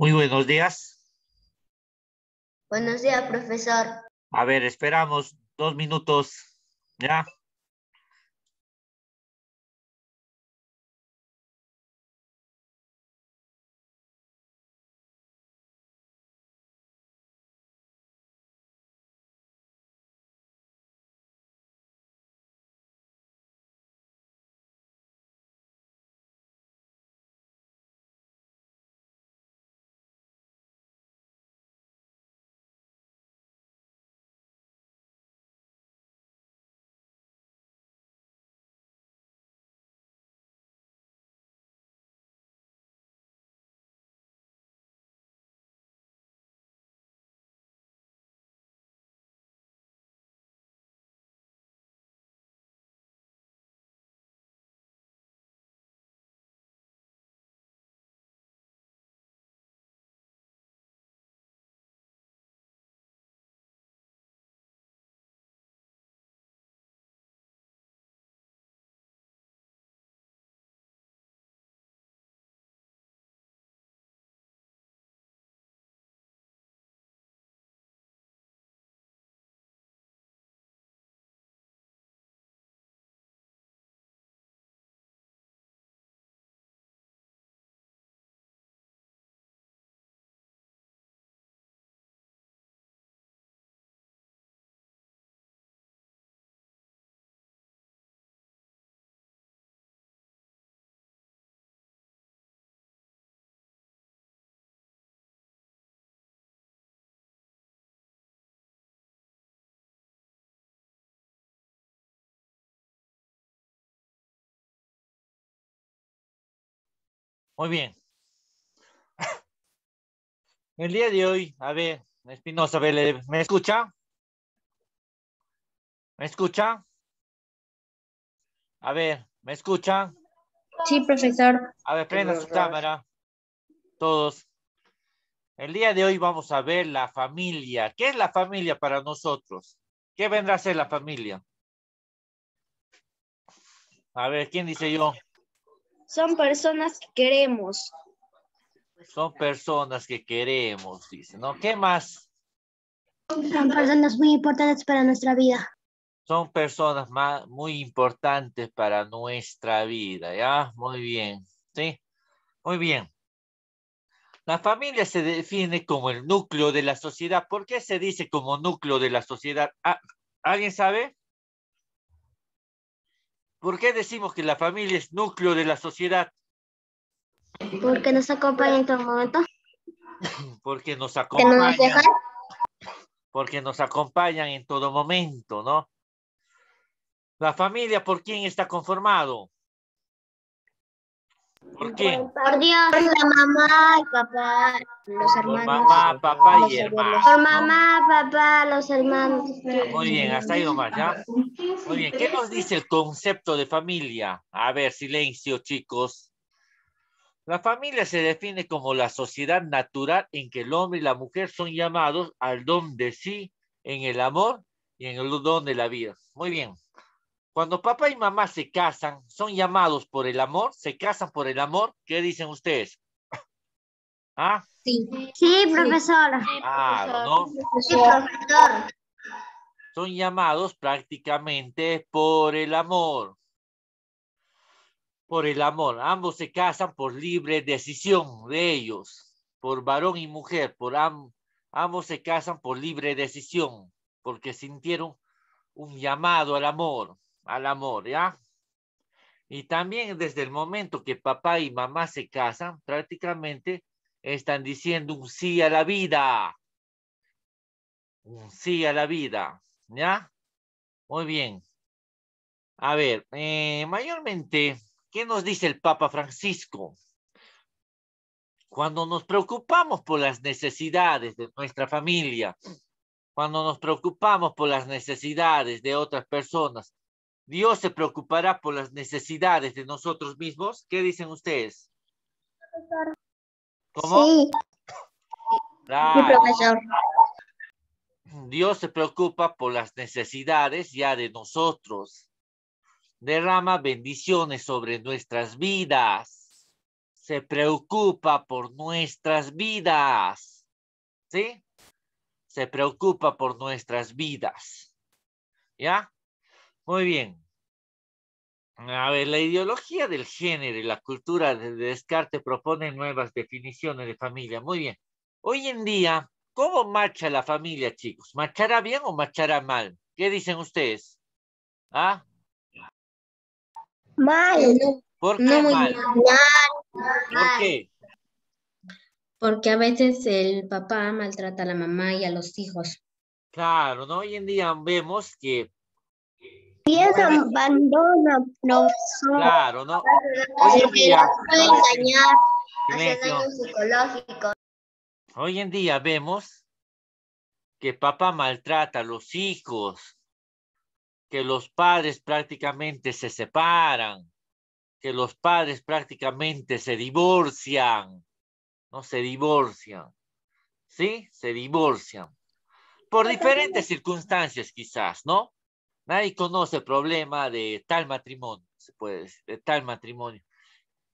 Muy buenos días. Buenos días, profesor. A ver, esperamos dos minutos. ¿Ya? Muy bien. El día de hoy, a ver, Espinosa, ¿me escucha? ¿Me escucha? A ver, ¿me escucha? Sí, profesor. A ver, prenda su cámara. Todos. El día de hoy vamos a ver la familia. ¿Qué es la familia para nosotros? ¿Qué vendrá a ser la familia? A ver, ¿quién dice yo? Son personas que queremos. Son personas que queremos, dice, ¿no? ¿Qué más? Son personas muy importantes para nuestra vida. Son personas muy importantes para nuestra vida, ¿ya? Muy bien, ¿sí? Muy bien. La familia se define como el núcleo de la sociedad. ¿Por qué se dice como núcleo de la sociedad? Ah, ¿Alguien sabe? ¿Por qué decimos que la familia es núcleo de la sociedad? Porque nos acompaña en todo momento. Porque nos acompaña. porque nos acompañan en todo momento, ¿no? La familia, ¿por quién está conformado? ¿Por qué? Por Dios, la mamá y papá, los hermanos. mamá, papá y hermanos. Por mamá, papá, los hermanos. Muy bien, hasta ahí nomás, ¿ya? Muy bien, ¿qué nos dice el concepto de familia? A ver, silencio, chicos. La familia se define como la sociedad natural en que el hombre y la mujer son llamados al don de sí en el amor y en el don de la vida. Muy bien. Cuando papá y mamá se casan, son llamados por el amor, se casan por el amor, ¿qué dicen ustedes? ¿Ah? Sí, profesora. Ah, son llamados prácticamente por el amor. Por el amor. Ambos se casan por libre decisión de ellos, por varón y mujer, por ambos se casan por libre decisión, porque sintieron un llamado al amor al amor, ¿ya? Y también desde el momento que papá y mamá se casan, prácticamente están diciendo un sí a la vida. Un sí a la vida, ¿ya? Muy bien. A ver, eh, mayormente, ¿qué nos dice el Papa Francisco? Cuando nos preocupamos por las necesidades de nuestra familia, cuando nos preocupamos por las necesidades de otras personas, Dios se preocupará por las necesidades de nosotros mismos. ¿Qué dicen ustedes? ¿Cómo? Sí. sí. profesor. Dios se preocupa por las necesidades ya de nosotros. Derrama bendiciones sobre nuestras vidas. Se preocupa por nuestras vidas. ¿Sí? Se preocupa por nuestras vidas. ¿Ya? Muy bien. A ver, la ideología del género y la cultura de descarte proponen nuevas definiciones de familia. Muy bien. Hoy en día, ¿cómo marcha la familia, chicos? ¿Marchará bien o marchará mal? ¿Qué dicen ustedes? ¿Ah? Mal. ¿Por qué mal? ¿Por qué? Porque a veces el papá maltrata a la mamá y a los hijos. Claro, ¿no? Hoy en día vemos que Claro, ¿no? Hoy en día. Hoy en día vemos que papá maltrata a los hijos, que los padres prácticamente se separan, que los padres prácticamente se divorcian, no se divorcian, ¿sí? Se divorcian por diferentes circunstancias quizás, ¿no? Nadie conoce el problema de tal matrimonio, se puede de tal matrimonio.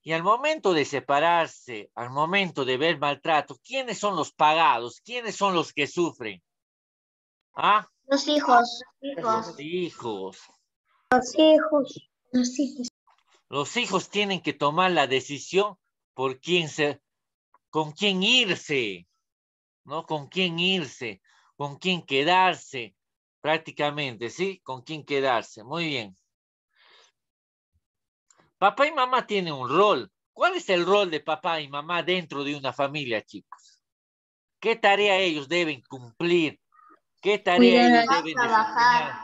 Y al momento de separarse, al momento de ver maltrato, ¿quiénes son los pagados? ¿Quiénes son los que sufren? ¿Ah? Los hijos. Los hijos. Los hijos. Los hijos. Los hijos tienen que tomar la decisión por quién se, con quién irse, ¿no? Con quién irse, con quién quedarse, prácticamente, ¿sí? Con quién quedarse. Muy bien. Papá y mamá tienen un rol. ¿Cuál es el rol de papá y mamá dentro de una familia, chicos? ¿Qué tarea ellos deben cumplir? ¿Qué tarea cuidar, ellos deben trabajar,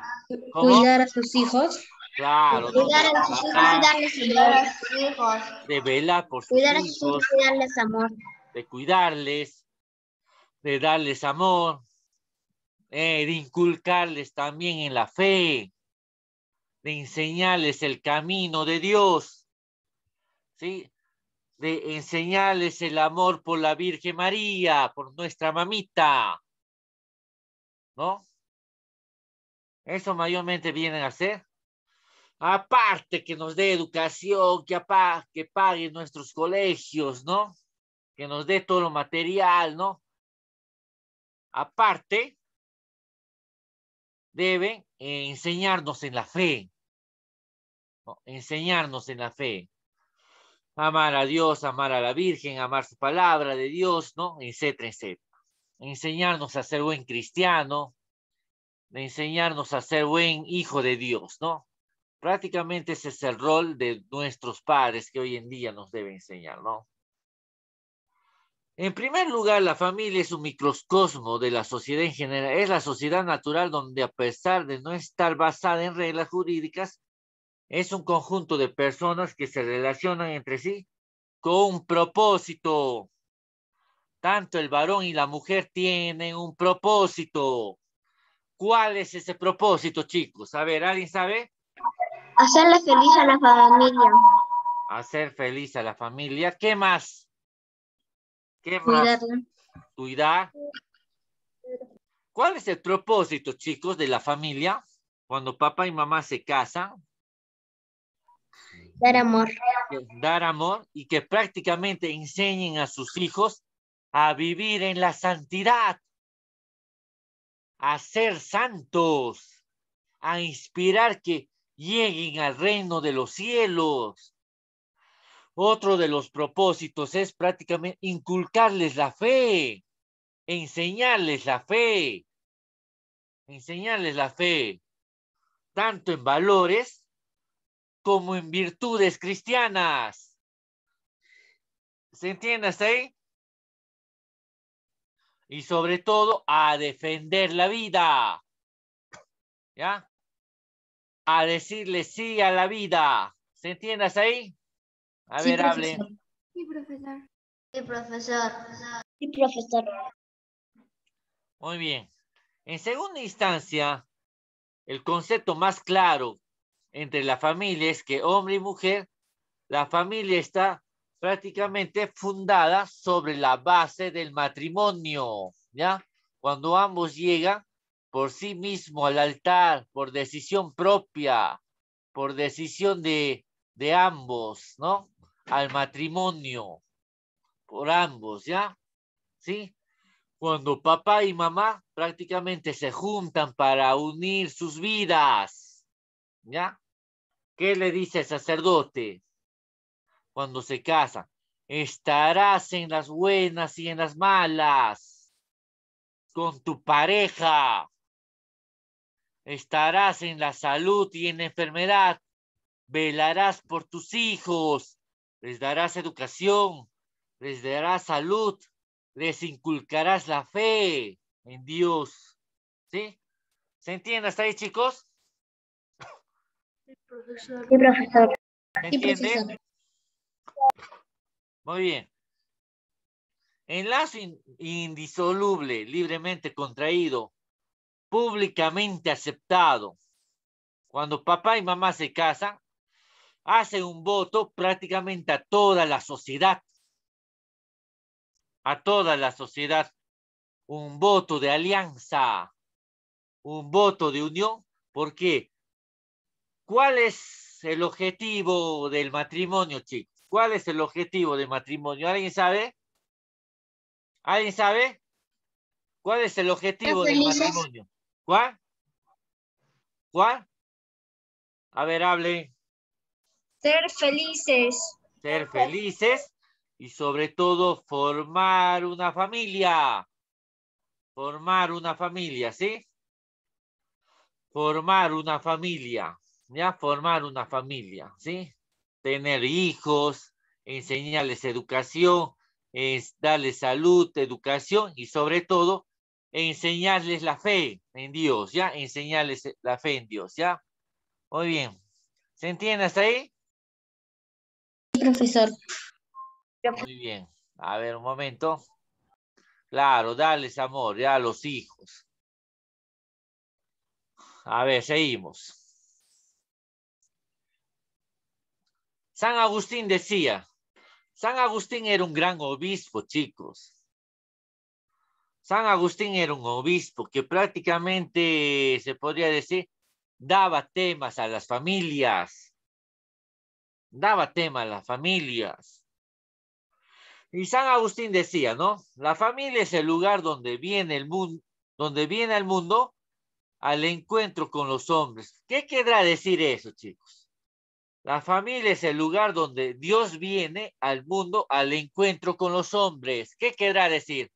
Cuidar a sus hijos. Claro. Cuidar a sus hijos De velar por a sus hijos darles amor. De cuidarles, de darles amor. Eh, de inculcarles también en la fe, de enseñarles el camino de Dios, ¿sí? de enseñarles el amor por la Virgen María, por nuestra mamita, ¿no? Eso mayormente vienen a hacer. Aparte que nos dé educación, que, que pague nuestros colegios, ¿no? Que nos dé todo lo material, ¿no? Aparte, Deben eh, enseñarnos en la fe. Enseñarnos en la fe. Amar a Dios, amar a la Virgen, amar su palabra de Dios, ¿no? Etcétera, etcétera. Enseñarnos a ser buen cristiano, enseñarnos a ser buen hijo de Dios, ¿no? Prácticamente ese es el rol de nuestros padres que hoy en día nos debe enseñar, ¿no? En primer lugar, la familia es un microcosmo de la sociedad en general. Es la sociedad natural donde, a pesar de no estar basada en reglas jurídicas, es un conjunto de personas que se relacionan entre sí con un propósito. Tanto el varón y la mujer tienen un propósito. ¿Cuál es ese propósito, chicos? A ver, ¿alguien sabe? Hacerle feliz a la familia. Hacer feliz a la familia. ¿Qué más? ¿Qué Cuidar. ¿Cuál es el propósito, chicos, de la familia cuando papá y mamá se casan? Dar amor. Dar amor y que prácticamente enseñen a sus hijos a vivir en la santidad, a ser santos, a inspirar que lleguen al reino de los cielos, otro de los propósitos es prácticamente inculcarles la fe, enseñarles la fe, enseñarles la fe, tanto en valores como en virtudes cristianas. ¿Se entiende ahí? Y sobre todo a defender la vida. ¿Ya? A decirle sí a la vida. ¿Se entiende ahí? A ver, profesor. hable. Sí, profesor. Sí, profesor. Sí, profesor. Muy bien. En segunda instancia, el concepto más claro entre la familia es que hombre y mujer, la familia está prácticamente fundada sobre la base del matrimonio, ¿ya? Cuando ambos llegan por sí mismo al altar, por decisión propia, por decisión de, de ambos, ¿no? al matrimonio por ambos, ¿ya? ¿Sí? Cuando papá y mamá prácticamente se juntan para unir sus vidas, ¿ya? ¿Qué le dice el sacerdote cuando se casan? Estarás en las buenas y en las malas con tu pareja. Estarás en la salud y en la enfermedad. Velarás por tus hijos les darás educación, les darás salud, les inculcarás la fe en Dios. ¿Sí? ¿Se entiende hasta ahí, chicos? Sí, profesor. ¿Se entiende? Muy bien. Enlazo indisoluble, libremente contraído, públicamente aceptado. Cuando papá y mamá se casan, hace un voto prácticamente a toda la sociedad. A toda la sociedad. Un voto de alianza, un voto de unión, porque ¿cuál es el objetivo del matrimonio, chicos? ¿Cuál es el objetivo del matrimonio? ¿Alguien sabe? ¿Alguien sabe? ¿Cuál es el objetivo del matrimonio? ¿Cuál? ¿Cuál? A ver, hable. Ser felices. Ser felices y sobre todo formar una familia. Formar una familia, ¿sí? Formar una familia, ¿ya? Formar una familia, ¿sí? Tener hijos, enseñarles educación, es darles salud, educación y sobre todo enseñarles la fe en Dios, ¿ya? Enseñarles la fe en Dios, ¿ya? Muy bien. ¿Se entiende hasta ahí? profesor. Muy bien. A ver, un momento. Claro, dales amor ya a los hijos. A ver, seguimos. San Agustín decía, San Agustín era un gran obispo, chicos. San Agustín era un obispo que prácticamente, se podría decir, daba temas a las familias daba tema a las familias. Y San Agustín decía, ¿no? La familia es el lugar donde viene el mundo, donde viene al mundo al encuentro con los hombres. ¿Qué querrá decir eso, chicos? La familia es el lugar donde Dios viene al mundo al encuentro con los hombres. ¿Qué querrá decir?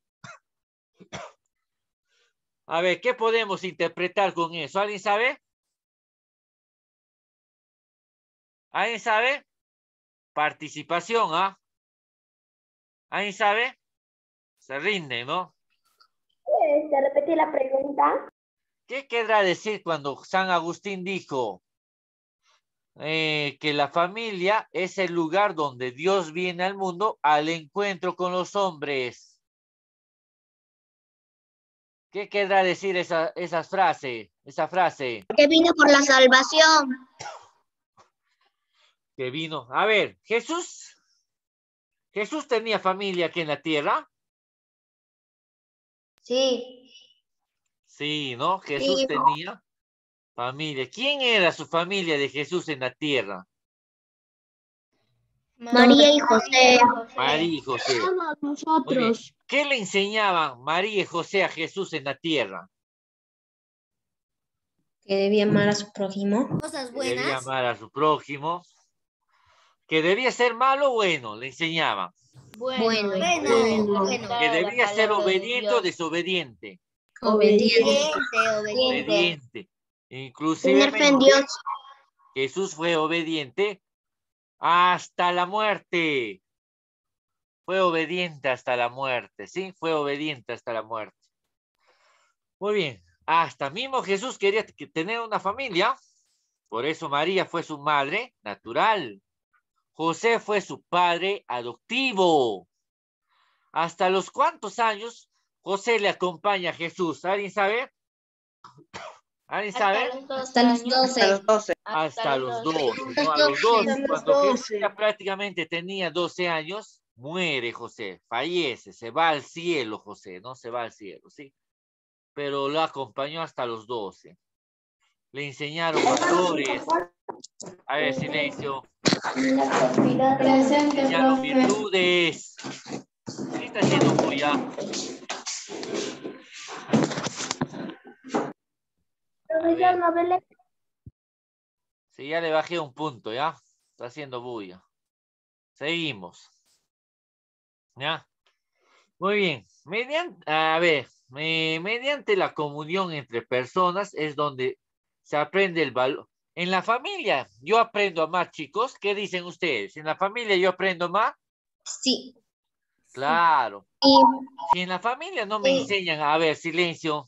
A ver, ¿qué podemos interpretar con eso? ¿Alguien sabe? ¿Alguien sabe? Participación, ¿ah? ¿Alguien sabe? Se rinde, ¿no? se eh, repetí la pregunta? ¿Qué querrá decir cuando San Agustín dijo eh, que la familia es el lugar donde Dios viene al mundo al encuentro con los hombres? ¿Qué querrá decir esa, frase? Esa frase. Que vino por la salvación que vino. A ver, Jesús. Jesús tenía familia aquí en la tierra. Sí. Sí, ¿no? Jesús tenía familia. ¿Quién era su familia de Jesús en la tierra? María y José. María y José. Nosotros. ¿Qué le enseñaban María y José a Jesús en la tierra? Que debía amar a su prójimo. Cosas buenas. debía amar a su prójimo que debía ser malo o bueno, le enseñaba. Bueno, bueno, este, Que debía ser obediente o desobediente. Obediente, obediente. obediente. Inclusive Jesús fue obediente hasta la muerte. Fue obediente hasta la muerte, ¿sí? Fue obediente hasta la muerte. Muy bien. Hasta mismo Jesús quería tener una familia. Por eso María fue su madre natural. José fue su padre adoptivo. ¿Hasta los cuántos años José le acompaña a Jesús? ¿Alguien sabe? ¿Alguien sabe? Hasta los 12. Hasta los 12. Hasta los A cuando Jesús ya prácticamente tenía 12 años, muere José, fallece, se va al cielo José, no se va al cielo, ¿sí? Pero lo acompañó hasta los 12. Le enseñaron valores, a ver, silencio. Presente, ya no virtudes. ¿Qué está haciendo bulla. Sí, ya le bajé un punto, ¿ya? Está haciendo bulla. Seguimos. ¿Ya? Muy bien. Mediante, a ver, mediante la comunión entre personas es donde se aprende el valor en la familia, yo aprendo a amar, chicos. ¿Qué dicen ustedes? ¿En la familia yo aprendo más? Sí. Claro. Si en la familia no me enseñan, a ver, silencio.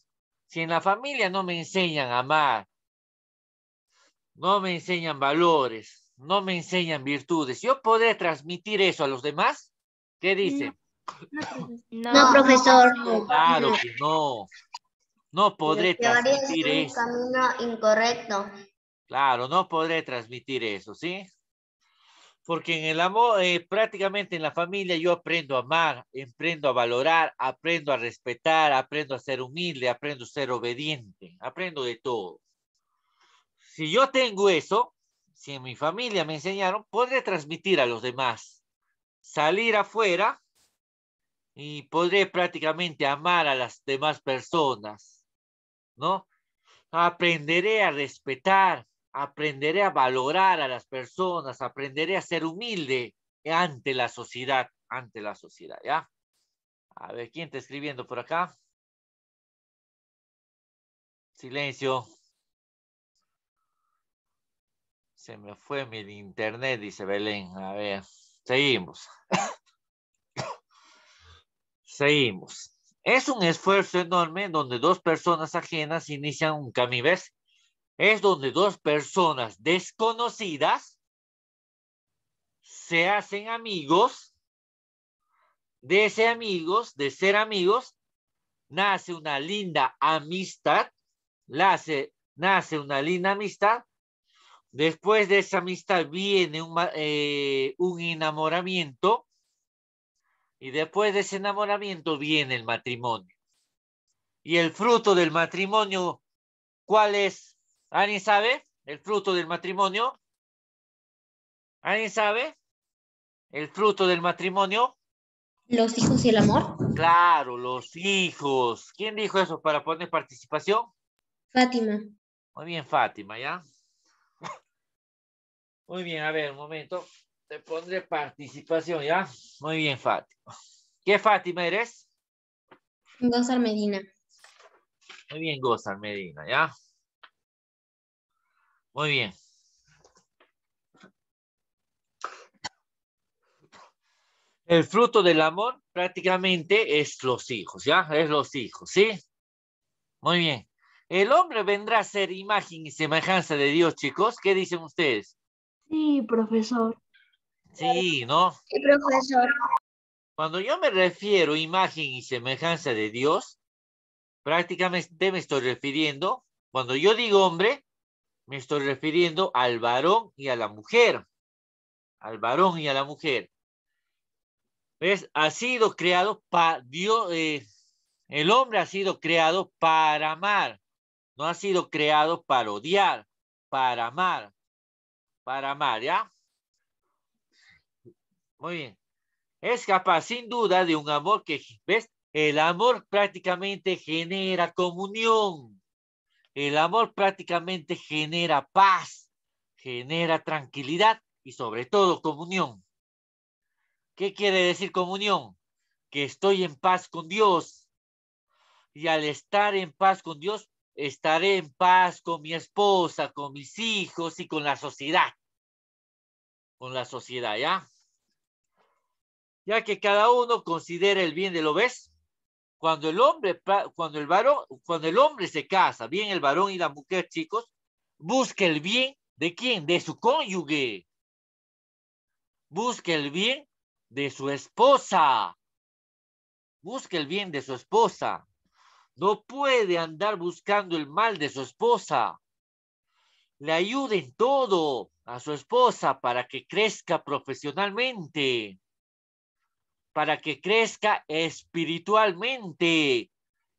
Si en la familia no me enseñan a amar, no me enseñan valores, no me enseñan virtudes, ¿yo podré transmitir eso a los demás? ¿Qué dicen? No, profesor. Claro que no. No podré transmitir eso. Es un camino incorrecto. Claro, no podré transmitir eso, ¿sí? Porque en el amor, eh, prácticamente en la familia yo aprendo a amar, aprendo a valorar, aprendo a respetar, aprendo a ser humilde, aprendo a ser obediente, aprendo de todo. Si yo tengo eso, si en mi familia me enseñaron, podré transmitir a los demás, salir afuera y podré prácticamente amar a las demás personas, ¿no? Aprenderé a respetar, aprenderé a valorar a las personas, aprenderé a ser humilde ante la sociedad, ante la sociedad, ¿ya? A ver, ¿quién está escribiendo por acá? Silencio. Se me fue mi internet, dice Belén. A ver, seguimos. seguimos. Es un esfuerzo enorme donde dos personas ajenas inician un camino, es donde dos personas desconocidas se hacen amigos, de ese amigos, de ser amigos, nace una linda amistad, nace, una linda amistad, después de esa amistad viene eh, un enamoramiento y después de ese enamoramiento viene el matrimonio. Y el fruto del matrimonio, ¿cuál es? ¿Alguien sabe el fruto del matrimonio? ¿Alguien sabe el fruto del matrimonio? Los hijos y el amor. Claro, los hijos. ¿Quién dijo eso para poner participación? Fátima. Muy bien, Fátima, ¿ya? Muy bien, a ver, un momento. Te pondré participación, ¿ya? Muy bien, Fátima. ¿Qué Fátima eres? Gozar Medina. Muy bien, Gozar Medina, ¿ya? Muy bien. El fruto del amor prácticamente es los hijos, ¿ya? Es los hijos, ¿sí? Muy bien. El hombre vendrá a ser imagen y semejanza de Dios, chicos. ¿Qué dicen ustedes? Sí, profesor. Sí, ¿no? Sí, profesor. Cuando yo me refiero a imagen y semejanza de Dios, prácticamente me estoy refiriendo, cuando yo digo hombre, me estoy refiriendo al varón y a la mujer. Al varón y a la mujer. ¿Ves? Ha sido creado para Dios. Eh, el hombre ha sido creado para amar. No ha sido creado para odiar, para amar. Para amar, ¿ya? Muy bien. Es capaz, sin duda, de un amor que, ¿ves? El amor prácticamente genera comunión. El amor prácticamente genera paz, genera tranquilidad y sobre todo comunión. ¿Qué quiere decir comunión? Que estoy en paz con Dios. Y al estar en paz con Dios, estaré en paz con mi esposa, con mis hijos y con la sociedad. Con la sociedad, ¿ya? Ya que cada uno considera el bien de lo ves cuando el hombre, cuando el varón, cuando el hombre se casa, bien el varón y la mujer, chicos, busca el bien de quién? De su cónyuge. Busca el bien de su esposa. Busca el bien de su esposa. No puede andar buscando el mal de su esposa. Le ayude en todo a su esposa para que crezca profesionalmente para que crezca espiritualmente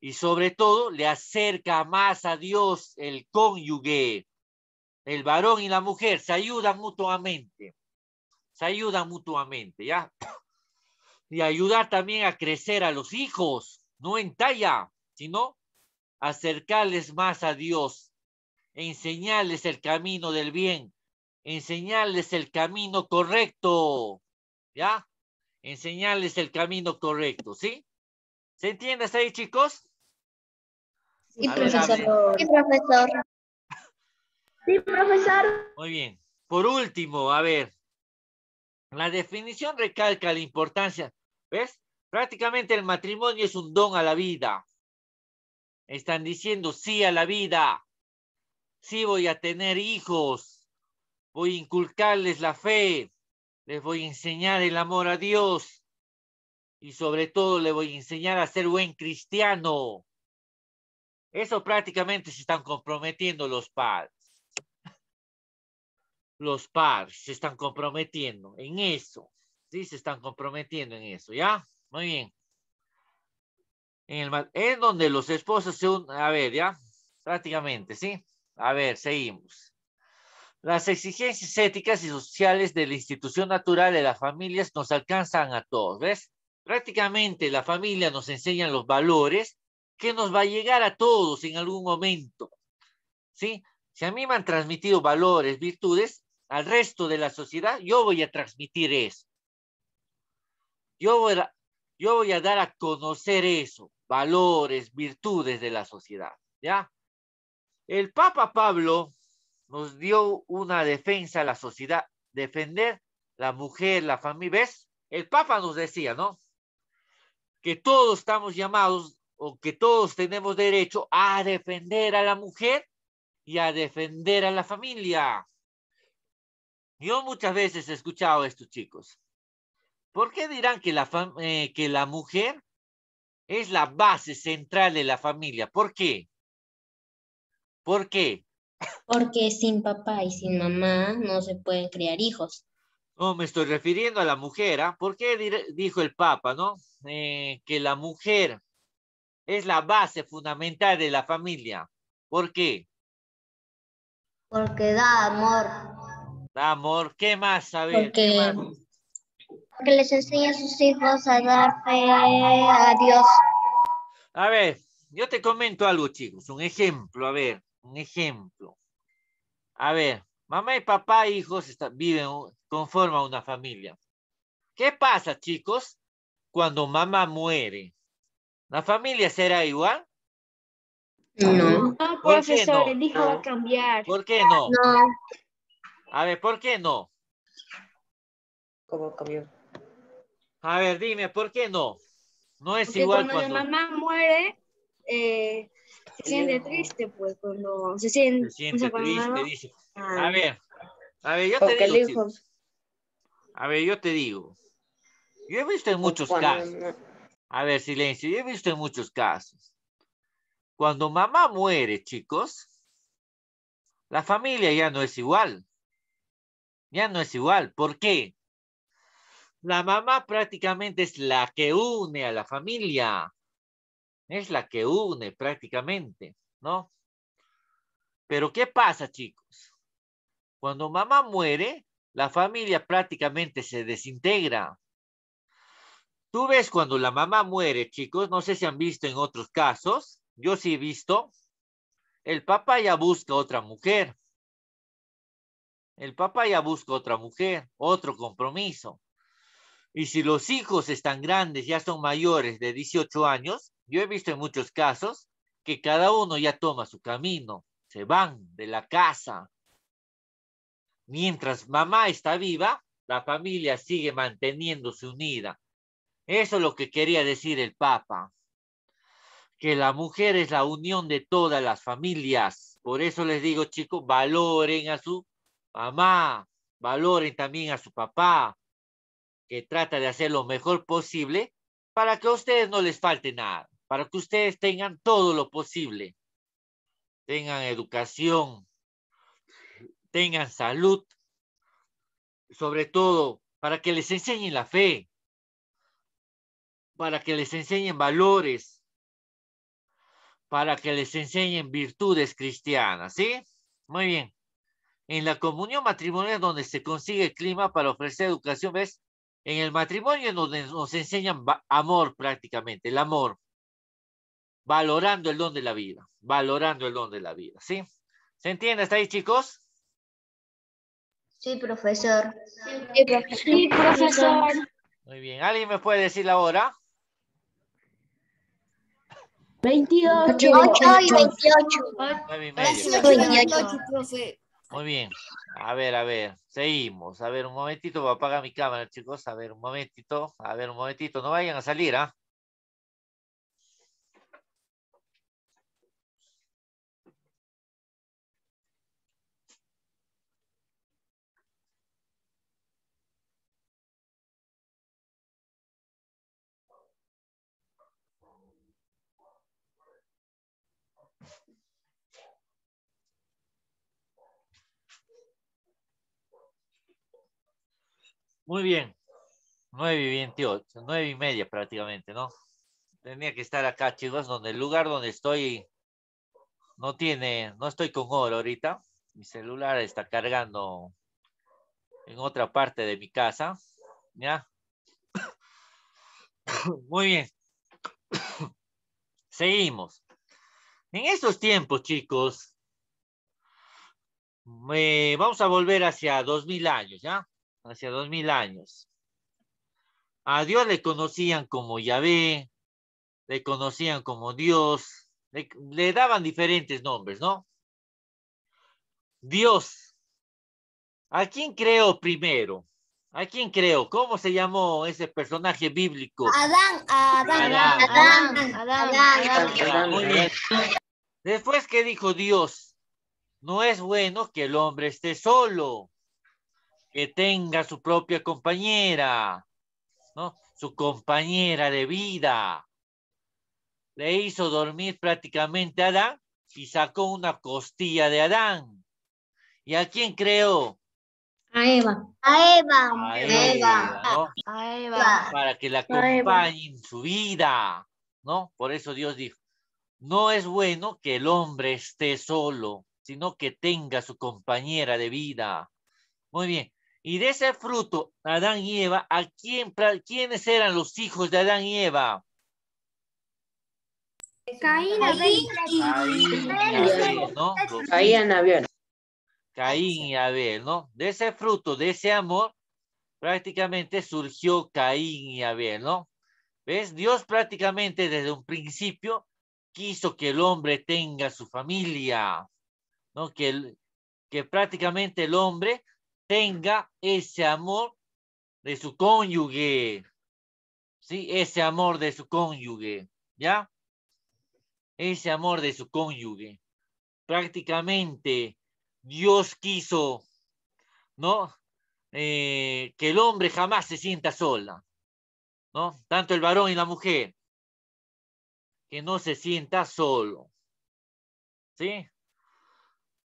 y sobre todo le acerca más a Dios el cónyuge. El varón y la mujer se ayudan mutuamente, se ayudan mutuamente, ¿ya? Y ayudar también a crecer a los hijos, no en talla, sino acercarles más a Dios, enseñarles el camino del bien, enseñarles el camino correcto, ¿ya? enseñarles el camino correcto, ¿sí? ¿Se entiende hasta ahí, chicos? Sí, profesor. sí, profesor. Sí, profesor. Muy bien. Por último, a ver, la definición recalca la importancia, ¿ves? Prácticamente el matrimonio es un don a la vida. Están diciendo sí a la vida. Sí voy a tener hijos. Voy a inculcarles la fe les voy a enseñar el amor a Dios y sobre todo le voy a enseñar a ser buen cristiano. Eso prácticamente se están comprometiendo los padres. Los padres se están comprometiendo en eso. Sí, se están comprometiendo en eso, ¿ya? Muy bien. En el, es donde los esposos se unen, a ver, ¿ya? Prácticamente, ¿sí? A ver, seguimos. Las exigencias éticas y sociales de la institución natural de las familias nos alcanzan a todos, ¿ves? Prácticamente la familia nos enseña los valores que nos va a llegar a todos en algún momento, ¿sí? Si a mí me han transmitido valores, virtudes, al resto de la sociedad, yo voy a transmitir eso. Yo voy a, yo voy a dar a conocer eso, valores, virtudes de la sociedad, ¿ya? El Papa Pablo nos dio una defensa a la sociedad, defender la mujer, la familia. ¿Ves? El Papa nos decía, ¿no? Que todos estamos llamados o que todos tenemos derecho a defender a la mujer y a defender a la familia. Yo muchas veces he escuchado esto, chicos. ¿Por qué dirán que la, eh, que la mujer es la base central de la familia? ¿Por qué? ¿Por qué? Porque sin papá y sin mamá no se pueden criar hijos. No, me estoy refiriendo a la mujer, ¿ah? qué qué dijo el Papa, ¿no? Eh, que la mujer es la base fundamental de la familia. ¿Por qué? Porque da amor. Da amor. ¿Qué más? A ver, Porque les enseña a sus hijos a dar fe a Dios. A ver, yo te comento algo, chicos, un ejemplo, a ver un ejemplo. A ver, mamá y papá, hijos, viven, conforman una familia. ¿Qué pasa, chicos, cuando mamá muere? ¿La familia será igual? No. No, profesor, el hijo va a cambiar. ¿Por qué no? A ver, ¿por qué no? ¿Cómo cambió? A ver, dime, ¿por qué no? No es igual cuando... mamá muere, eh, se siente triste, pues, cuando se siente, se siente triste, dice. Ah. A ver, a ver, yo te digo. A ver, yo te digo. Yo he visto en muchos casos. A ver, silencio. Yo he visto en muchos casos. Cuando mamá muere, chicos, la familia ya no es igual. Ya no es igual. ¿Por qué? La mamá prácticamente es la que une a la familia es la que une prácticamente, ¿no? Pero ¿qué pasa, chicos? Cuando mamá muere, la familia prácticamente se desintegra. Tú ves cuando la mamá muere, chicos, no sé si han visto en otros casos, yo sí he visto, el papá ya busca otra mujer. El papá ya busca otra mujer, otro compromiso. Y si los hijos están grandes, ya son mayores de 18 años, yo he visto en muchos casos que cada uno ya toma su camino, se van de la casa. Mientras mamá está viva, la familia sigue manteniéndose unida. Eso es lo que quería decir el Papa, que la mujer es la unión de todas las familias. Por eso les digo, chicos, valoren a su mamá, valoren también a su papá, que trata de hacer lo mejor posible para que a ustedes no les falte nada para que ustedes tengan todo lo posible. Tengan educación, tengan salud, sobre todo para que les enseñen la fe, para que les enseñen valores, para que les enseñen virtudes cristianas, ¿sí? Muy bien. En la comunión matrimonial donde se consigue clima para ofrecer educación, ¿ves? En el matrimonio donde nos enseñan amor prácticamente, el amor valorando el don de la vida, valorando el don de la vida, ¿sí? ¿Se entiende hasta ahí, chicos? Sí, profesor. Sí, profesor. Muy bien, ¿alguien me puede decir la hora? 28. y 28. Muy bien. A ver, a ver. Seguimos. A ver, un momentito. Voy a apagar mi cámara, chicos. A ver, un momentito. A ver, un momentito. No vayan a salir, ¿ah? Muy bien. 9 y 28, nueve y media prácticamente, ¿no? Tenía que estar acá, chicos, donde el lugar donde estoy no tiene, no estoy con oro ahorita. Mi celular está cargando en otra parte de mi casa, ¿ya? Muy bien. Seguimos. En estos tiempos, chicos, eh, vamos a volver hacia dos mil años, ¿ya? hacia dos mil años. A Dios le conocían como Yahvé, le conocían como Dios, le, daban diferentes nombres, ¿no? Dios. ¿A quién creó primero? ¿A quién creo? ¿Cómo se llamó ese personaje bíblico? Adán, Adán, Adán, Adán, Adán, Después que dijo Dios, no es bueno que el hombre esté solo que tenga su propia compañera, ¿no? Su compañera de vida. Le hizo dormir prácticamente a Adán y sacó una costilla de Adán. ¿Y a quién creó? A Eva. A Eva. A Eva. A Eva. Para que la acompañe en su vida, ¿no? Por eso Dios dijo, no es bueno que el hombre esté solo, sino que tenga su compañera de vida. Muy bien. Y de ese fruto, Adán y Eva, ¿a quién, quiénes eran los hijos de Adán y Eva? Caín, Abel y Abel. ¿no? Caín, Caín y Abel, ¿no? De ese fruto, de ese amor, prácticamente surgió Caín y Abel, ¿no? ¿Ves? Dios prácticamente desde un principio quiso que el hombre tenga su familia, ¿no? Que, que prácticamente el hombre tenga ese amor de su cónyuge. Sí, ese amor de su cónyuge, ¿ya? Ese amor de su cónyuge. Prácticamente Dios quiso, ¿no? Eh, que el hombre jamás se sienta sola, ¿no? Tanto el varón y la mujer, que no se sienta solo, ¿sí?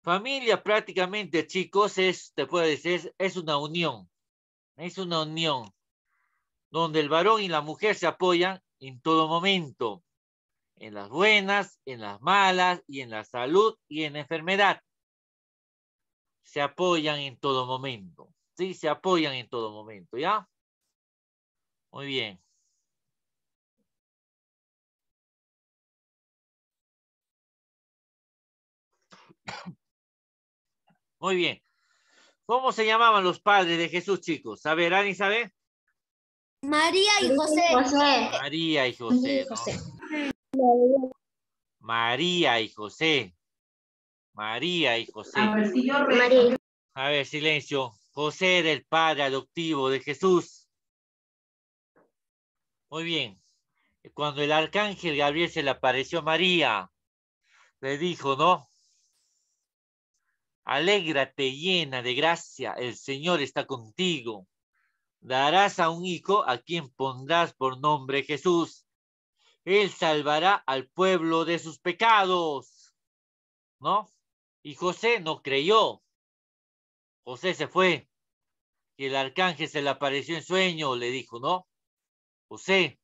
Familia prácticamente, chicos, es, te puedo decir, es una unión. Es una unión donde el varón y la mujer se apoyan en todo momento, en las buenas, en las malas, y en la salud y en la enfermedad. Se apoyan en todo momento. Sí, se apoyan en todo momento, ¿ya? Muy bien. Muy bien. ¿Cómo se llamaban los padres de Jesús, chicos? A ver, sabe? María y José. María y José. María y José. María y José. A A ver, silencio. José era el padre adoptivo de Jesús. Muy bien. Cuando el arcángel Gabriel se le apareció a María, le dijo, ¿no? Alégrate llena de gracia, el Señor está contigo. Darás a un hijo a quien pondrás por nombre Jesús. Él salvará al pueblo de sus pecados. ¿No? Y José no creyó. José se fue. Y el arcángel se le apareció en sueño, le dijo, ¿no? José,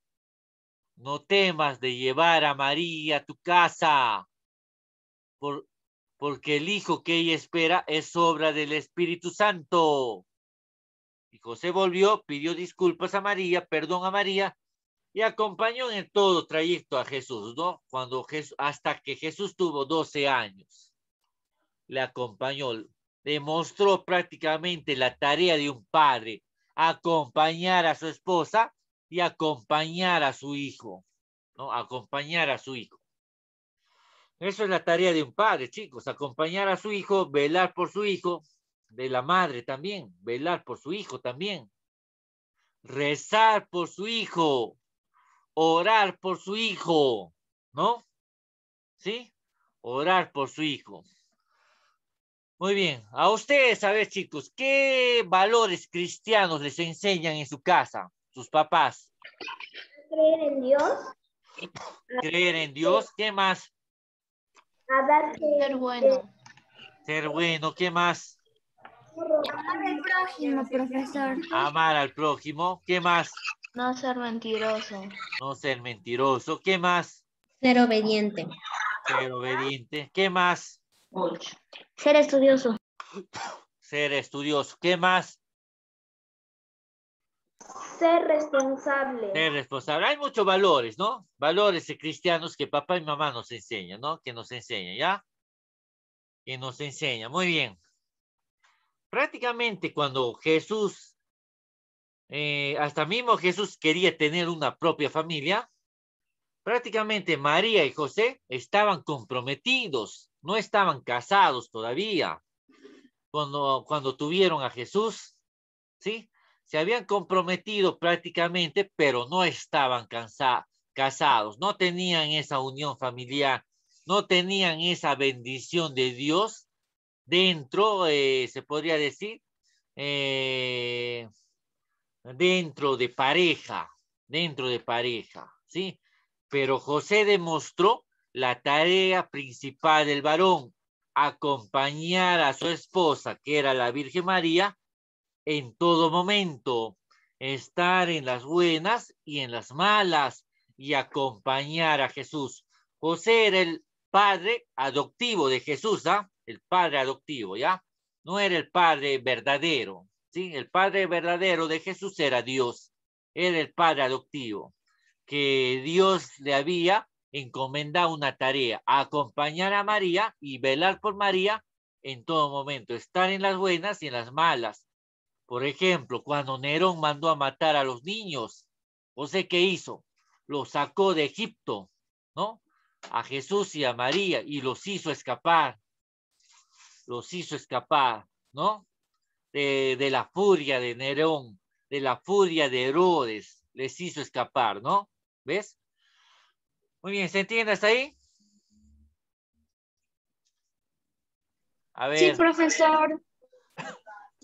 no temas de llevar a María a tu casa, por, porque el Hijo que ella espera es obra del Espíritu Santo. Y José volvió, pidió disculpas a María, perdón a María, y acompañó en todo trayecto a Jesús, ¿no? Cuando hasta que Jesús tuvo 12 años, le acompañó, demostró prácticamente la tarea de un padre, acompañar a su esposa y acompañar a su hijo, ¿no? Acompañar a su hijo. Eso es la tarea de un padre, chicos, acompañar a su hijo, velar por su hijo, de la madre también, velar por su hijo también, rezar por su hijo, orar por su hijo, ¿no? ¿Sí? Orar por su hijo. Muy bien, a ustedes, a ver chicos, ¿qué valores cristianos les enseñan en su casa, sus papás? Creer en Dios. Creer en Dios, ¿qué más? Ser eh, bueno. Eh, ser bueno, ¿qué más? Amar al prójimo, profesor. Amar al prójimo, ¿qué más? No ser mentiroso. No ser mentiroso, ¿qué más? Ser obediente. Ser obediente, ¿qué más? Ser estudioso. Ser estudioso, ¿qué más? Ser responsable. Ser responsable. Hay muchos valores, ¿no? Valores cristianos que papá y mamá nos enseñan, ¿no? Que nos enseñan, ¿ya? Que nos enseña. Muy bien. Prácticamente cuando Jesús, eh, hasta mismo Jesús quería tener una propia familia, prácticamente María y José estaban comprometidos, no estaban casados todavía. Cuando, cuando tuvieron a Jesús, ¿sí? se habían comprometido prácticamente, pero no estaban casados, no tenían esa unión familiar, no tenían esa bendición de Dios dentro, eh, se podría decir, eh, dentro de pareja, dentro de pareja, ¿sí? Pero José demostró la tarea principal del varón, acompañar a su esposa, que era la Virgen María, en todo momento, estar en las buenas y en las malas y acompañar a Jesús. José era el padre adoptivo de Jesús, ¿ah? El padre adoptivo, ¿ya? No era el padre verdadero, ¿sí? El padre verdadero de Jesús era Dios, era el padre adoptivo, que Dios le había encomendado una tarea, acompañar a María y velar por María en todo momento, estar en las buenas y en las malas, por ejemplo, cuando Nerón mandó a matar a los niños, José, ¿qué hizo? Los sacó de Egipto, ¿no? A Jesús y a María y los hizo escapar. Los hizo escapar, ¿no? De, la furia de Nerón, de la furia de Herodes, les hizo escapar, ¿no? ¿Ves? Muy bien, ¿se entiende hasta ahí? A ver. Sí, profesor.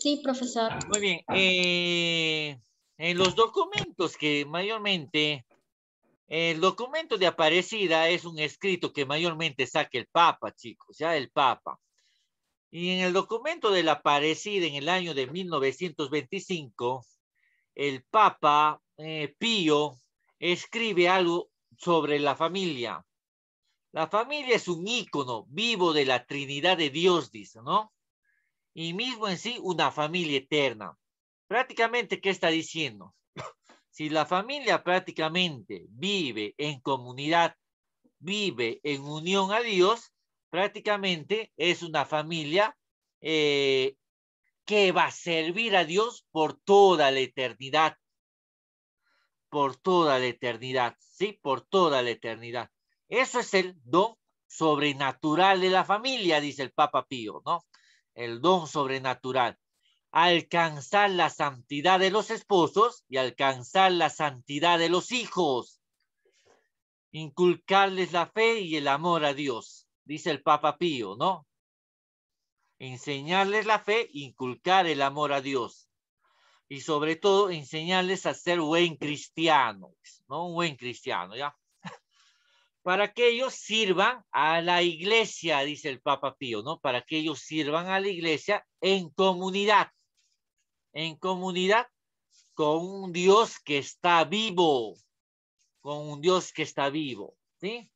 Sí, profesor. Ah, muy bien. Eh, en los documentos que mayormente, el documento de Aparecida es un escrito que mayormente saque el Papa, chicos, ya el Papa. Y en el documento de la Aparecida en el año de 1925, el Papa eh, Pío escribe algo sobre la familia. La familia es un ícono vivo de la Trinidad de Dios, dice, ¿no? y mismo en sí una familia eterna. Prácticamente, ¿qué está diciendo? Si la familia prácticamente vive en comunidad, vive en unión a Dios, prácticamente es una familia eh, que va a servir a Dios por toda la eternidad. Por toda la eternidad, ¿sí? Por toda la eternidad. Eso es el don sobrenatural de la familia, dice el Papa Pío, ¿no? el don sobrenatural, alcanzar la santidad de los esposos y alcanzar la santidad de los hijos, inculcarles la fe y el amor a Dios, dice el Papa Pío, ¿no? Enseñarles la fe, inculcar el amor a Dios y sobre todo enseñarles a ser buen cristiano, ¿no? Un buen cristiano, ¿ya? para que ellos sirvan a la iglesia, dice el Papa Pío, ¿no? Para que ellos sirvan a la iglesia en comunidad, en comunidad con un Dios que está vivo, con un Dios que está vivo, ¿sí?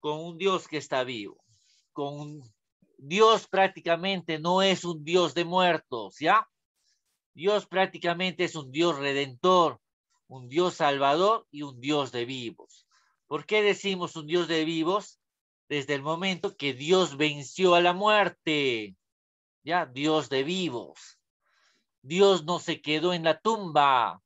Con un Dios que está vivo, con un Dios prácticamente no es un Dios de muertos, ¿ya? Dios prácticamente es un Dios redentor, un Dios salvador y un Dios de vivos. ¿Por qué decimos un Dios de vivos? Desde el momento que Dios venció a la muerte. Ya, Dios de vivos. Dios no se quedó en la tumba.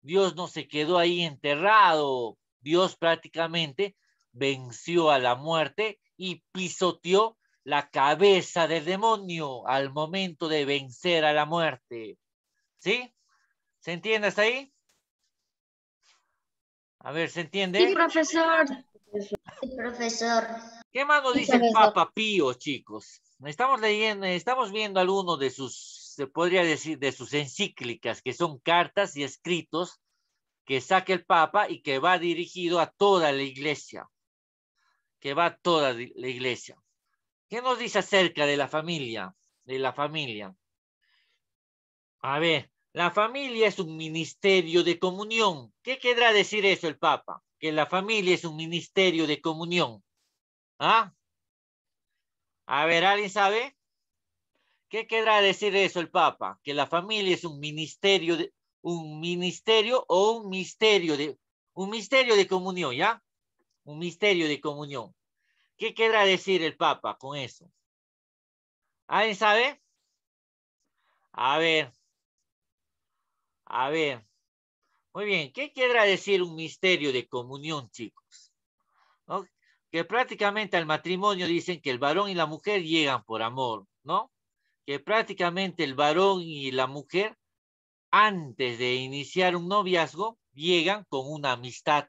Dios no se quedó ahí enterrado. Dios prácticamente venció a la muerte y pisoteó la cabeza del demonio al momento de vencer a la muerte. ¿Sí? ¿Se entiende hasta ahí? A ver, ¿se entiende? Sí, profesor. Sí, profesor. ¿Qué más nos dice el Papa Pío, chicos? Estamos leyendo, estamos viendo algunos de sus, se podría decir, de sus encíclicas, que son cartas y escritos que saca el Papa y que va dirigido a toda la iglesia. Que va a toda la iglesia. ¿Qué nos dice acerca de la familia? De la familia. A ver, la familia es un ministerio de comunión. ¿Qué querrá decir eso el Papa? Que la familia es un ministerio de comunión. ¿Ah? A ver, ¿alguien sabe? ¿Qué querrá decir eso el Papa? Que la familia es un ministerio, de, un ministerio o un misterio de, un misterio de comunión, ¿ya? Un misterio de comunión. ¿Qué querrá decir el Papa con eso? ¿Alguien sabe? A ver, a ver. Muy bien, ¿qué quiere decir un misterio de comunión, chicos? Que prácticamente al matrimonio dicen que el varón y la mujer llegan por amor, ¿no? Que prácticamente el varón y la mujer, antes de iniciar un noviazgo, llegan con una amistad.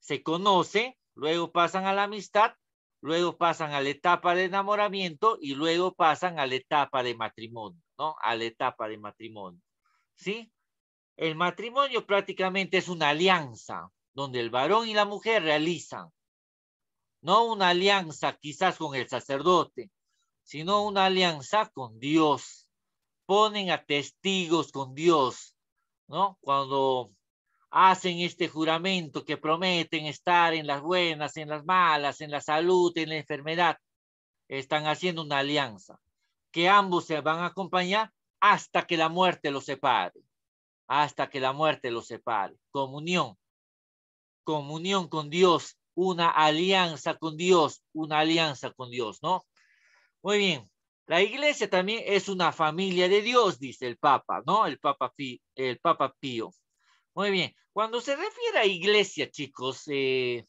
Se conoce, luego pasan a la amistad, luego pasan a la etapa de enamoramiento y luego pasan a la etapa de matrimonio. ¿no? A la etapa de matrimonio, ¿sí? El matrimonio prácticamente es una alianza donde el varón y la mujer realizan, no una alianza quizás con el sacerdote, sino una alianza con Dios. Ponen a testigos con Dios, ¿no? Cuando hacen este juramento que prometen estar en las buenas, en las malas, en la salud, en la enfermedad, están haciendo una alianza que ambos se van a acompañar hasta que la muerte los separe, hasta que la muerte los separe. Comunión, comunión con Dios, una alianza con Dios, una alianza con Dios, ¿no? Muy bien. La iglesia también es una familia de Dios, dice el Papa, ¿no? El Papa, el Papa Pío. Muy bien. Cuando se refiere a iglesia, chicos, eh,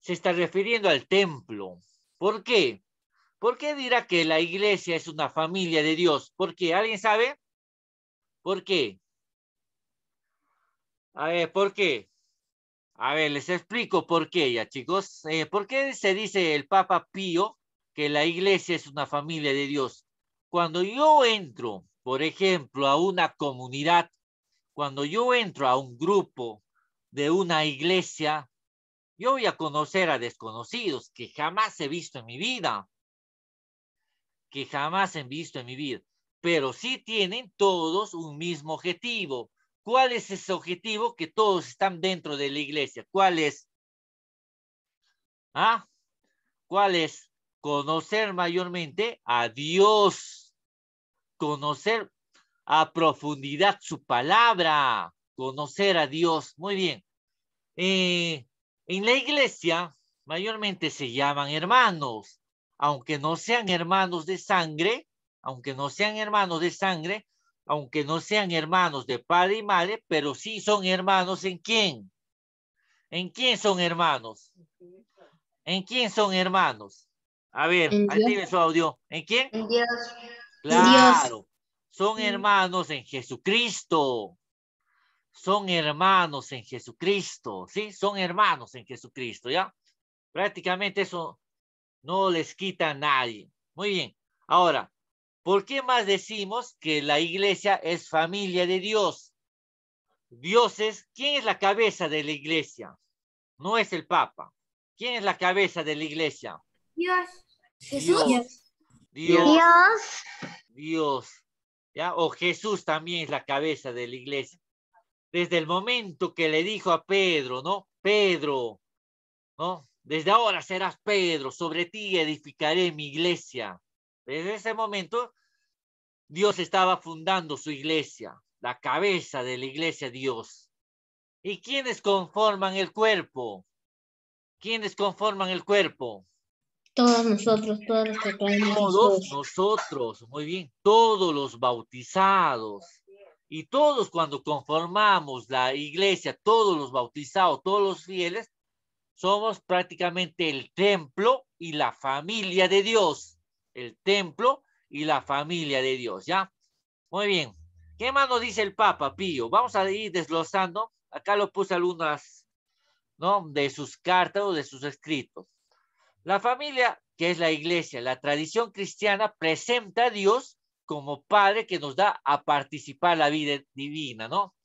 se está refiriendo al templo. ¿Por qué? ¿Por qué dirá que la iglesia es una familia de Dios? ¿Por qué? ¿Alguien sabe? ¿Por qué? A ver, ¿por qué? A ver, les explico por qué ya, chicos. Eh, ¿Por qué se dice el Papa Pío que la iglesia es una familia de Dios? Cuando yo entro, por ejemplo, a una comunidad, cuando yo entro a un grupo de una iglesia, yo voy a conocer a desconocidos que jamás he visto en mi vida que jamás han visto en mi vida, pero sí tienen todos un mismo objetivo. ¿Cuál es ese objetivo que todos están dentro de la iglesia? ¿Cuál es? ¿Ah? ¿Cuál es? Conocer mayormente a Dios, conocer a profundidad su palabra, conocer a Dios. Muy bien. Eh, en la iglesia mayormente se llaman hermanos, aunque no sean hermanos de sangre, aunque no sean hermanos de sangre, aunque no sean hermanos de padre y madre, pero sí son hermanos en quién? ¿En quién son hermanos? ¿En quién son hermanos? A ver, active su audio. ¿En quién? En Dios. Claro. Son hermanos en Jesucristo. Son hermanos en Jesucristo, ¿sí? Son hermanos en Jesucristo, ¿ya? Prácticamente eso no les quita a nadie. Muy bien. Ahora, ¿por qué más decimos que la iglesia es familia de Dios? Dios es, ¿quién es la cabeza de la iglesia? No es el Papa. ¿Quién es la cabeza de la iglesia? Dios. Jesús. Dios. Dios. Dios. ¿Ya? O Jesús también es la cabeza de la iglesia. Desde el momento que le dijo a Pedro, ¿no? Pedro, ¿no? Desde ahora serás Pedro, sobre ti edificaré mi iglesia. Desde ese momento, Dios estaba fundando su iglesia, la cabeza de la iglesia Dios. ¿Y quiénes conforman el cuerpo? ¿Quiénes conforman el cuerpo? Todos nosotros, todos los que Todos nosotros, muy bien, todos los bautizados. Y todos cuando conformamos la iglesia, todos los bautizados, todos los fieles, somos prácticamente el templo y la familia de Dios. El templo y la familia de Dios, ¿ya? Muy bien. ¿Qué más nos dice el Papa Pío? Vamos a ir desglosando. Acá lo puse algunas, ¿no? De sus cartas o de sus escritos. La familia, que es la iglesia, la tradición cristiana, presenta a Dios como Padre que nos da a participar la vida divina, ¿no?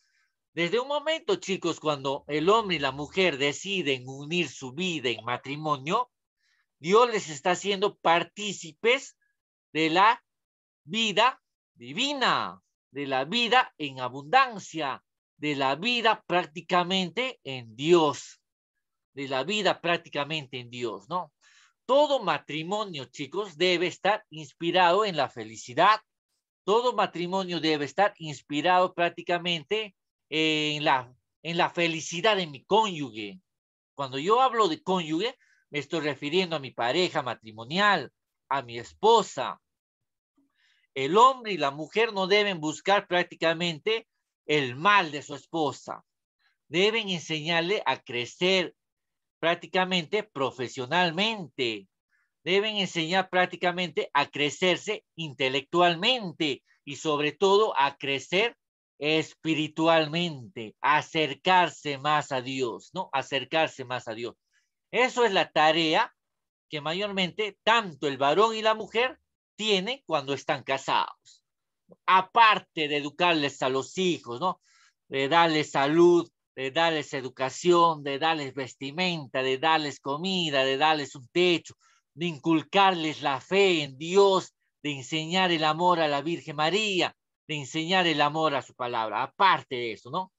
Desde un momento, chicos, cuando el hombre y la mujer deciden unir su vida en matrimonio, Dios les está haciendo partícipes de la vida divina, de la vida en abundancia, de la vida prácticamente en Dios, de la vida prácticamente en Dios, ¿no? Todo matrimonio, chicos, debe estar inspirado en la felicidad. Todo matrimonio debe estar inspirado prácticamente en la, en la felicidad de mi cónyuge. Cuando yo hablo de cónyuge, me estoy refiriendo a mi pareja matrimonial, a mi esposa. El hombre y la mujer no deben buscar prácticamente el mal de su esposa. Deben enseñarle a crecer prácticamente profesionalmente. Deben enseñar prácticamente a crecerse intelectualmente y sobre todo a crecer espiritualmente, acercarse más a Dios, ¿no? Acercarse más a Dios. Eso es la tarea que mayormente tanto el varón y la mujer tienen cuando están casados. Aparte de educarles a los hijos, ¿no? De darles salud, de darles educación, de darles vestimenta, de darles comida, de darles un techo, de inculcarles la fe en Dios, de enseñar el amor a la Virgen María, enseñar el amor a su palabra, aparte de eso, ¿no?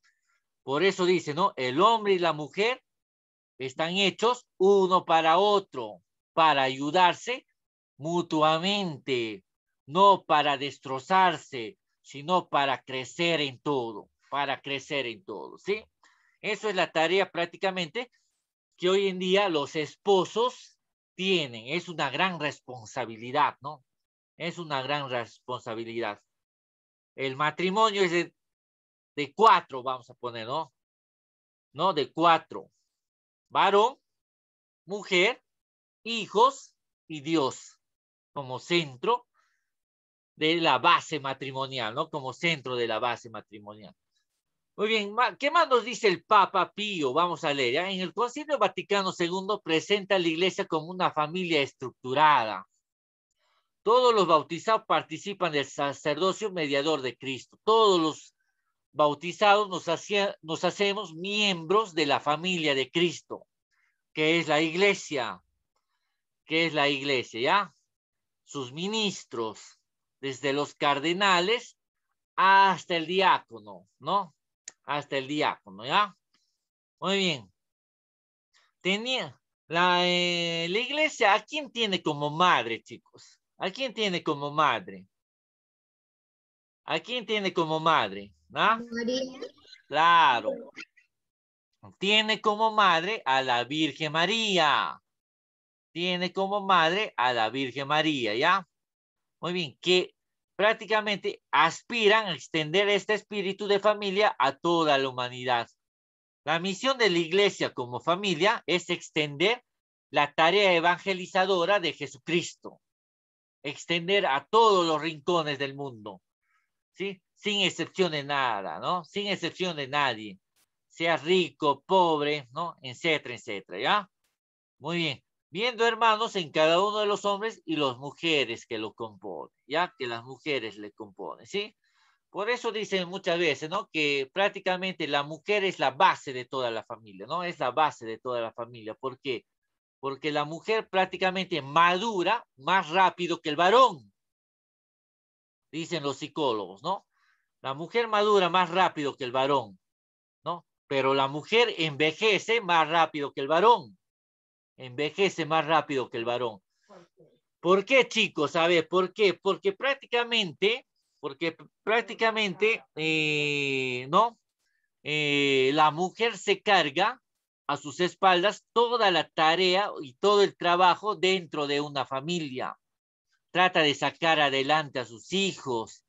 Por eso dice, ¿no? El hombre y la mujer están hechos uno para otro, para ayudarse mutuamente, no para destrozarse, sino para crecer en todo, para crecer en todo, ¿sí? Eso es la tarea prácticamente que hoy en día los esposos tienen. Es una gran responsabilidad, ¿no? Es una gran responsabilidad el matrimonio es de, cuatro, vamos a poner, ¿no? ¿No? De cuatro. Varón, mujer, hijos y Dios como centro de la base matrimonial, ¿no? Como centro de la base matrimonial. Muy bien, ¿qué más nos dice el Papa Pío? Vamos a leer. ¿ya? ¿eh? En el Concilio Vaticano II presenta a la Iglesia como una familia estructurada, todos los bautizados participan del sacerdocio mediador de Cristo. Todos los bautizados nos, nos hacemos miembros de la familia de Cristo, que es la iglesia, que es la iglesia, ¿ya? Sus ministros, desde los cardenales hasta el diácono, ¿no? Hasta el diácono, ¿ya? Muy bien. Tenía la, eh, la iglesia, ¿a quién tiene como madre, chicos? ¿A quién tiene como madre? ¿A quién tiene como madre? ¿No? ¿Ah? María. Claro. Tiene como madre a la Virgen María. Tiene como madre a la Virgen María, ¿ya? Muy bien, que prácticamente aspiran a extender este espíritu de familia a toda la humanidad. La misión de la iglesia como familia es extender la tarea evangelizadora de Jesucristo extender a todos los rincones del mundo, ¿sí? Sin excepción de nada, ¿no? Sin excepción de nadie, sea rico, pobre, ¿no? Etcétera, etcétera, ¿ya? Muy bien. Viendo, hermanos, en cada uno de los hombres y las mujeres que lo componen, ya que las mujeres le componen, ¿sí? Por eso dicen muchas veces, ¿no? Que prácticamente la mujer es la base de toda la familia, ¿no? Es la base de toda la familia. ¿Por qué? porque la mujer prácticamente madura más rápido que el varón, dicen los psicólogos, ¿no? La mujer madura más rápido que el varón, ¿no? Pero la mujer envejece más rápido que el varón, envejece más rápido que el varón. ¿Por qué, chicos? A ver, ¿por qué? Porque prácticamente, porque prácticamente, ah, eh, ¿no? Eh, la mujer se carga a sus espaldas toda la tarea y todo el trabajo dentro de una familia. Trata de sacar adelante a sus hijos,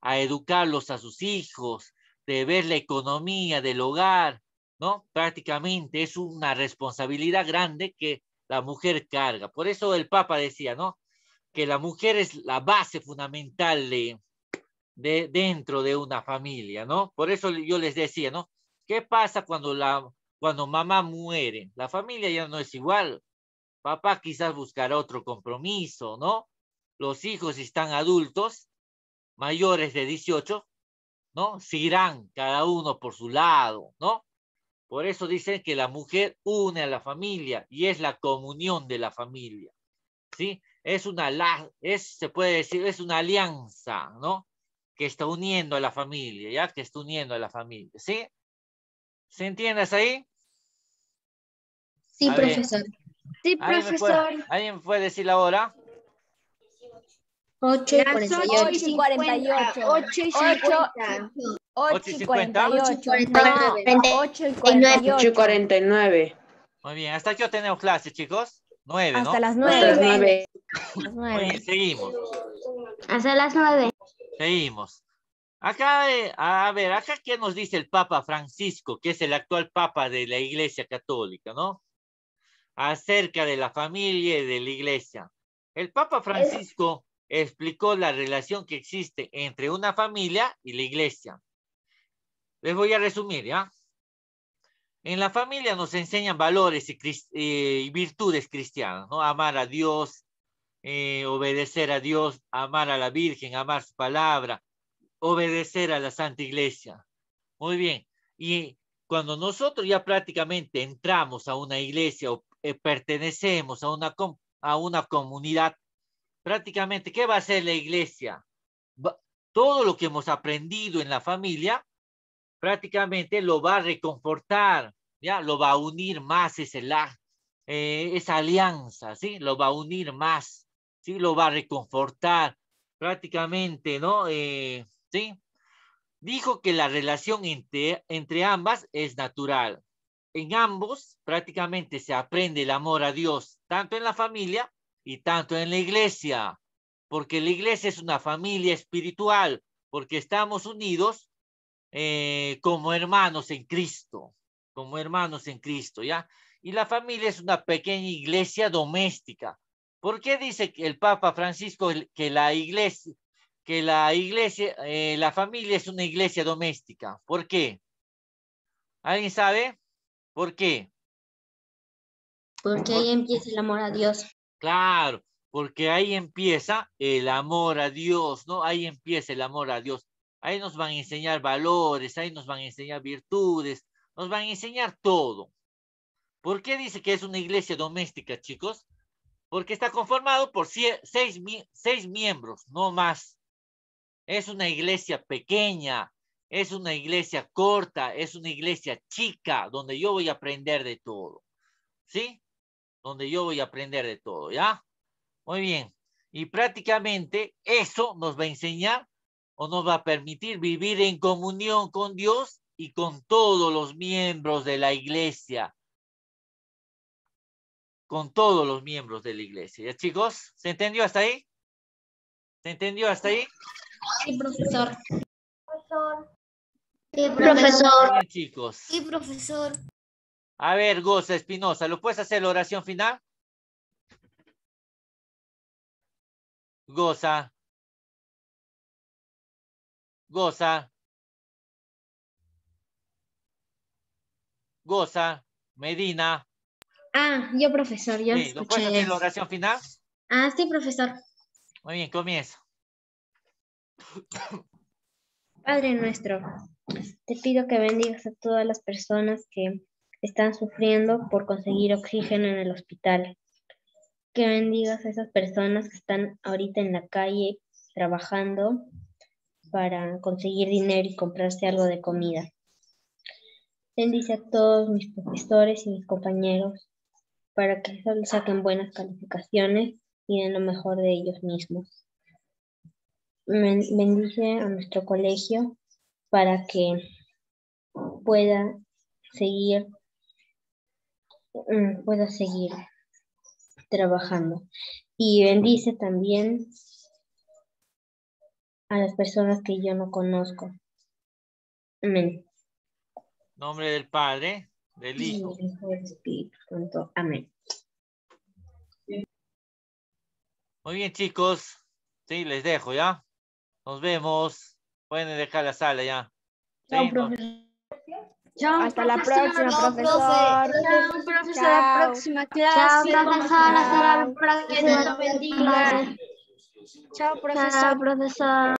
a educarlos a sus hijos, de ver la economía del hogar, ¿no? Prácticamente es una responsabilidad grande que la mujer carga. Por eso el Papa decía, ¿no? Que la mujer es la base fundamental de, de dentro de una familia, ¿no? Por eso yo les decía, ¿no? ¿Qué pasa cuando la cuando mamá muere. La familia ya no es igual. Papá quizás buscará otro compromiso, ¿no? Los hijos están adultos, mayores de 18, ¿no? Se irán cada uno por su lado, ¿no? Por eso dicen que la mujer une a la familia y es la comunión de la familia, ¿sí? Es una, es, se puede decir, es una alianza, ¿no? Que está uniendo a la familia, ¿ya? Que está uniendo a la familia, ¿sí? ¿Se entiendes ahí? Sí, profesor. Sí, profesor. ¿Alguien puede, decir la hora? 8 y 48. 48. 8 y 50. 8 y 49. Muy bien, hasta aquí tenemos clase, chicos. 9, hasta ¿no? Las 9. Hasta las 9. Muy seguimos. Hasta las 9. Seguimos. Acá, eh, a ver, acá qué nos dice el Papa Francisco, que es el actual Papa de la Iglesia Católica, ¿no? Acerca de la familia y de la Iglesia. El Papa Francisco explicó la relación que existe entre una familia y la Iglesia. Les voy a resumir, ¿ya? En la familia nos enseñan valores y, virtudes cristianas, ¿no? Amar a Dios, eh, obedecer a Dios, amar a la Virgen, amar su palabra, obedecer a la Santa Iglesia. Muy bien. Y cuando nosotros ya prácticamente entramos a una iglesia o eh, pertenecemos a una, a una comunidad, prácticamente, ¿qué va a ser la iglesia? todo lo que hemos aprendido en la familia, prácticamente lo va a reconfortar, ¿ya? Lo va a unir más ese la, eh, esa alianza, ¿sí? Lo va a unir más, ¿sí? Lo va a reconfortar, prácticamente, ¿no? Eh, ¿sí? Dijo que la relación entre, entre ambas es natural. En ambos prácticamente se aprende el amor a Dios, tanto en la familia y tanto en la iglesia, porque la iglesia es una familia espiritual, porque estamos unidos eh, como hermanos en Cristo, como hermanos en Cristo, ¿ya? Y la familia es una pequeña iglesia doméstica. ¿Por qué dice el Papa Francisco que la iglesia, que la iglesia, eh, la familia es una iglesia doméstica. ¿Por qué? ¿Alguien sabe? ¿Por qué? Porque ahí empieza el amor a Dios. Claro, porque ahí empieza el amor a Dios, ¿no? Ahí empieza el amor a Dios. Ahí nos van a enseñar valores, ahí nos van a enseñar virtudes, nos van a enseñar todo. ¿Por qué dice que es una iglesia doméstica, chicos? Porque está conformado por seis miembros, no más. Es una iglesia pequeña, es una iglesia corta, es una iglesia chica donde yo voy a aprender de todo. ¿Sí? Donde yo voy a aprender de todo, ¿ya? Muy bien. Y prácticamente eso nos va a enseñar o nos va a permitir vivir en comunión con Dios y con todos los miembros de la iglesia. Con todos los miembros de la iglesia. ¿Ya chicos? ¿Se entendió hasta ahí? ¿Se entendió hasta ahí? Sí, profesor. Profesor. Sí, profesor. chicos. Sí, profesor. A ver, Goza, Espinosa, ¿lo puedes hacer la oración final? Goza. Goza. Goza. Medina. Ah, yo profesor, yo ¿Lo puedes hacer la oración final? Ah, sí, profesor. Muy bien, comienzo. Padre nuestro, te pido que bendigas a todas las personas que están sufriendo por conseguir oxígeno en el hospital. Que bendigas a esas personas que están ahorita en la calle trabajando para conseguir dinero y comprarse algo de comida. Bendice a todos mis profesores y mis compañeros para que saquen buenas calificaciones y den lo mejor de ellos mismos bendice a nuestro colegio para que pueda seguir, mm, pueda seguir trabajando. Y bendice también a las personas que yo no conozco. Amén. Nombre del Padre, del Hijo. Amén. Muy bien, chicos. Sí, les dejo, ¿ya? Nos vemos. Pueden dejar la sala ya. Chao, profesor. Hasta la próxima, profesor. Chao, profesor. Chao, profesor. Hasta la próxima. clase. Chao, profesor. Chao, profesor.